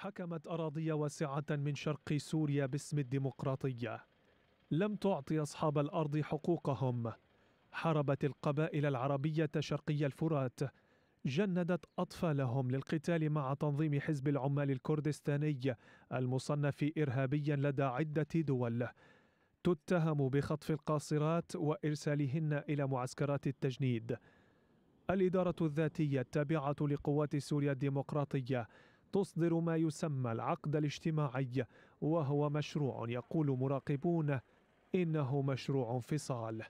حكمت أراضي واسعة من شرق سوريا باسم الديمقراطية لم تعطي أصحاب الأرض حقوقهم حاربت القبائل العربية شرقي الفرات جندت أطفالهم للقتال مع تنظيم حزب العمال الكردستاني المصنف إرهابيا لدى عدة دول تتهم بخطف القاصرات وإرسالهن إلى معسكرات التجنيد الإدارة الذاتية التابعة لقوات سوريا الديمقراطية تصدر ما يسمى العقد الاجتماعي وهو مشروع يقول مراقبون إنه مشروع انفصال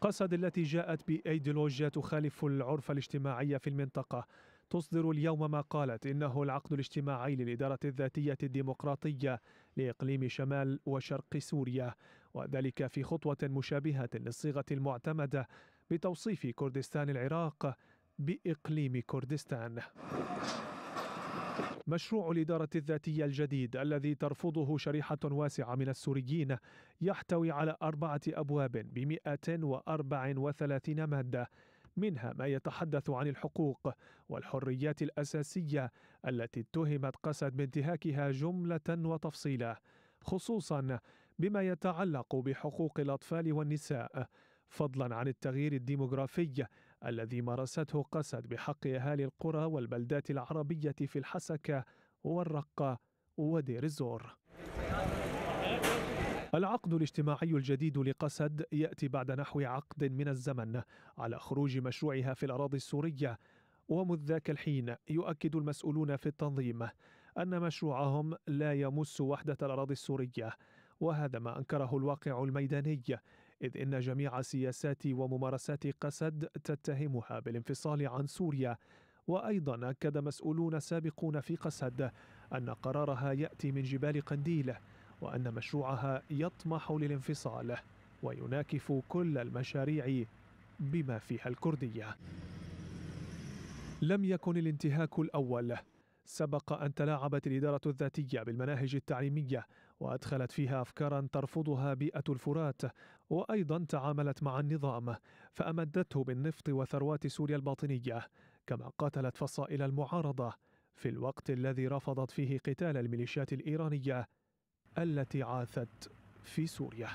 قسد التي جاءت بأيديولوجيا تخالف العرف الاجتماعي في المنطقة تصدر اليوم ما قالت إنه العقد الاجتماعي للإدارة الذاتية الديمقراطية لإقليم شمال وشرق سوريا وذلك في خطوة مشابهة للصيغة المعتمدة بتوصيف كردستان العراق بإقليم كردستان مشروع الإدارة الذاتية الجديد الذي ترفضه شريحة واسعة من السوريين يحتوي على أربعة أبواب ب 134 مادة منها ما يتحدث عن الحقوق والحريات الأساسية التي اتهمت قسد بانتهاكها جملة وتفصيلا خصوصا بما يتعلق بحقوق الأطفال والنساء فضلا عن التغيير الديموغرافي الذي مارسته قسد بحق أهالي القرى والبلدات العربية في الحسكة والرقة ودير الزور العقد الاجتماعي الجديد لقسد يأتي بعد نحو عقد من الزمن على خروج مشروعها في الأراضي السورية ومذ ذاك الحين يؤكد المسؤولون في التنظيم أن مشروعهم لا يمس وحدة الأراضي السورية وهذا ما أنكره الواقع الميداني إذ إن جميع سياسات وممارسات قسد تتهمها بالانفصال عن سوريا وأيضا أكد مسؤولون سابقون في قسد أن قرارها يأتي من جبال قنديل وأن مشروعها يطمح للانفصال ويناكف كل المشاريع بما فيها الكردية لم يكن الانتهاك الأول سبق أن تلاعبت الإدارة الذاتية بالمناهج التعليمية وأدخلت فيها أفكارا ترفضها بيئة الفرات وأيضا تعاملت مع النظام فأمدته بالنفط وثروات سوريا الباطنية كما قاتلت فصائل المعارضة في الوقت الذي رفضت فيه قتال الميليشيات الإيرانية التي عاثت في سوريا